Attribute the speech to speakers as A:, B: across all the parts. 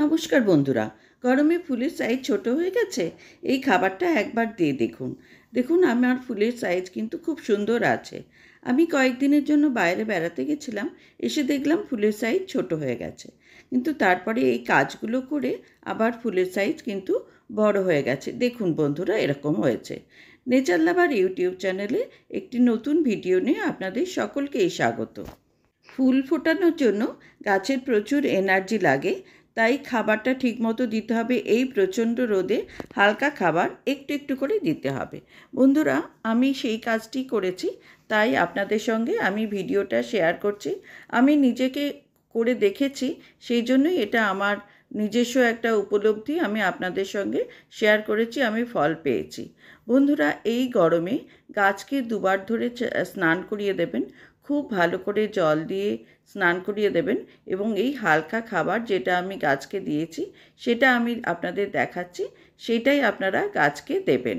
A: নমস্কার বন্ধুরা গরমে ফুলের সাইজ ছোট হয়ে গেছে এই খাবারটা একবার দিয়ে দেখুন দেখুন আমার ফুলের সাইজ কিন্তু খুব সুন্দর আছে আমি কয়েকদিনের জন্য বাইরে বেড়াতে গেছিলাম এসে দেখলাম ফুলের সাইজ ছোট হয়ে গেছে কিন্তু তারপরে এই কাজগুলো করে আবার ফুলের সাইজ কিন্তু বড় হয়ে গেছে দেখুন বন্ধুরা এরকম হয়েছে নেচার লাভার ইউটিউব চ্যানেলে একটি নতুন ভিডিও নিয়ে আপনাদের সকলকেই স্বাগত ফুল ফোটানোর জন্য গাছের প্রচুর এনার্জি লাগে তাই খাবারটা ঠিকমতো দিতে হবে এই প্রচণ্ড রোদে হালকা খাবার একটু একটু করে দিতে হবে বন্ধুরা আমি সেই কাজটি করেছি তাই আপনাদের সঙ্গে আমি ভিডিওটা শেয়ার করছি আমি নিজেকে করে দেখেছি সেই জন্যই এটা আমার নিজস্ব একটা উপলব্ধি আমি আপনাদের সঙ্গে শেয়ার করেছি আমি ফল পেয়েছি বন্ধুরা এই গরমে গাছকে দুবার ধরে স্নান করিয়ে দেবেন খুব ভালো করে জল দিয়ে স্নান করিয়ে দেবেন এবং এই হালকা খাবার যেটা আমি গাছকে দিয়েছি সেটা আমি আপনাদের দেখাচ্ছি সেটাই আপনারা গাছকে দেবেন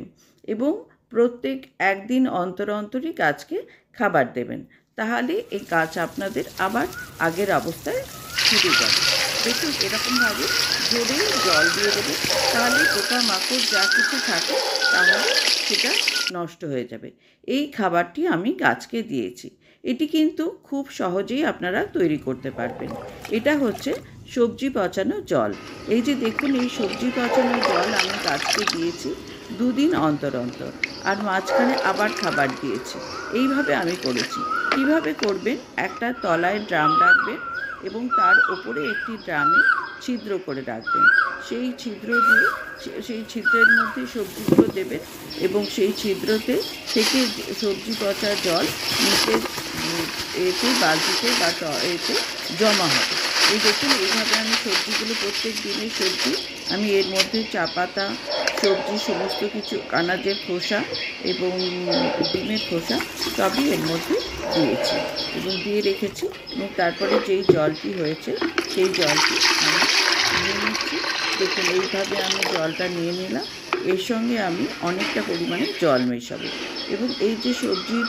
A: এবং প্রত্যেক একদিন অন্তর অন্তরই গাছকে খাবার দেবেন তাহলে এই গাছ আপনাদের আবার আগের অবস্থায় ফিরে যাবে দেখুন এরকমভাবে ধরে জল দিয়ে দেবে তাহলে পোকা মাকড় যা কিছু থাকে তাহলে সেটা নষ্ট হয়ে যাবে এই খাবারটি আমি গাছকে দিয়েছি এটি কিন্তু খুব সহজেই আপনারা তৈরি করতে পারবেন এটা হচ্ছে সবজি পচানো জল এই যে দেখুন এই সবজি পচানো জল আমি গাছকে দিয়েছি দুদিন অন্তর অন্তর আর মাঝখানে আবার খাবার দিয়েছি এইভাবে আমি করেছি কিভাবে করবেন একটা তলায় ড্রাম রাখবেন এবং তার ওপরে একটি ড্রামে ছিদ্র করে রাখবেন সেই ছিদ্র দিয়ে সেই ছিদ্রের মধ্যে সবজিগুলো দেবেন এবং সেই ছিদ্রতে থেকে সবজি পচা জল নিচের এতে বালতিতে বা এতে জমা হবে এই দেখুন এইভাবে আমি সবজিগুলো প্রত্যেক দিনের সবজি আমি এর মধ্যে চা পাতা সবজি সমস্ত কিছু আনাজের খোসা এবং ডিমের খোসা সবই এর মধ্যে দিয়েছি এবং দিয়ে রেখেছি এবং তারপরে যেই জলটি হয়েছে সেই জলটি আমি নিয়ে নিচ্ছি দেখুন এইভাবে আমি জলটা নিয়ে নিলাম এর সঙ্গে আমি অনেকটা পরিমাণে জল মেশাবো এবং এই যে সবজির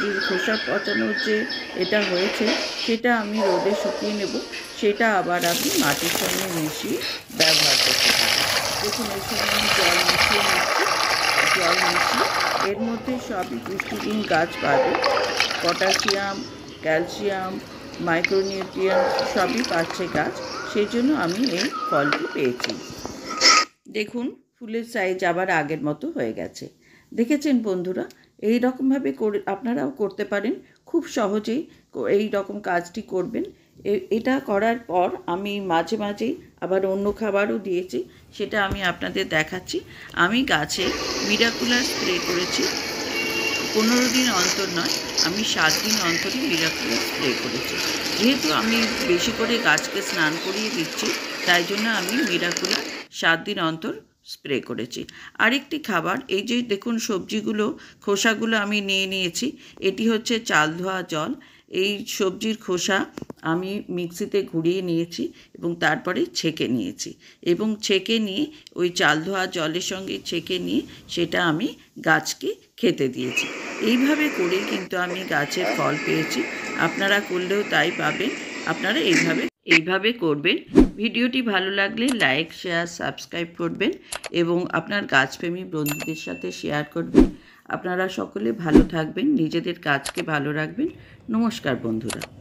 A: যে খোসা পচানোর যে এটা হয়েছে সেটা আমি রোদে শুকিয়ে নেব সেটা আবার আমি মাটির সঙ্গে মিশিয়ে ব্যবহার দেখুন এখানে জল মিশিয়ে নিচ্ছি জল মিশিয়ে এর মধ্যে সবই পুষ্টিহীন গাছ পাবে পটাশিয়াম ক্যালসিয়াম মাইক্রোনিউট্রিয়াম সবই পাচ্ছে গাছ সেই জন্য আমি এই ফলটি পেয়েছি দেখুন ফুলের সাইজ আবার আগের মতো হয়ে গেছে দেখেছেন বন্ধুরা এই রকমভাবে করে আপনারাও করতে পারেন খুব সহজেই এই রকম কাজটি করবেন এটা করার পর আমি মাঝে মাঝেই আবার অন্য খাবারও দিয়েছি সেটা আমি আপনাদের দেখাচ্ছি আমি গাছে মিরাকুলার স্প্রে করেছি পনেরো দিন অন্তর নয় আমি সাত দিন অন্তরে মিরাকুলার স্প্রে করেছি যেহেতু আমি বেশি করে গাছকে স্নান করিয়ে দিচ্ছি তাই জন্য আমি মিরাকুলার সাত দিন অন্তর স্প্রে করেছি আরেকটি খাবার এই যে দেখুন সবজিগুলো খোসাগুলো আমি নিয়ে নিয়েছি এটি হচ্ছে চাল ধোয়া জল এই সবজির খোসা আমি মিক্সিতে ঘুরিয়ে নিয়েছি এবং তারপরে ছেঁকে নিয়েছি এবং ছেঁকে নিয়ে ওই চাল ধোয়া জলের সঙ্গে ছেঁকে নিয়ে সেটা আমি গাছকে খেতে দিয়েছি এইভাবে করে কিন্তু আমি গাছের ফল পেয়েছি আপনারা করলেও তাই পাবেন আপনারা এইভাবে এইভাবে করবেন ভিডিওটি ভালো লাগলে লাইক শেয়ার সাবস্ক্রাইব করবেন এবং আপনার গাছপ্রেমী বন্ধুদের সাথে শেয়ার করবেন আপনারা সকলে ভালো থাকবেন নিজেদের কাজকে ভালো রাখবেন নমস্কার বন্ধুরা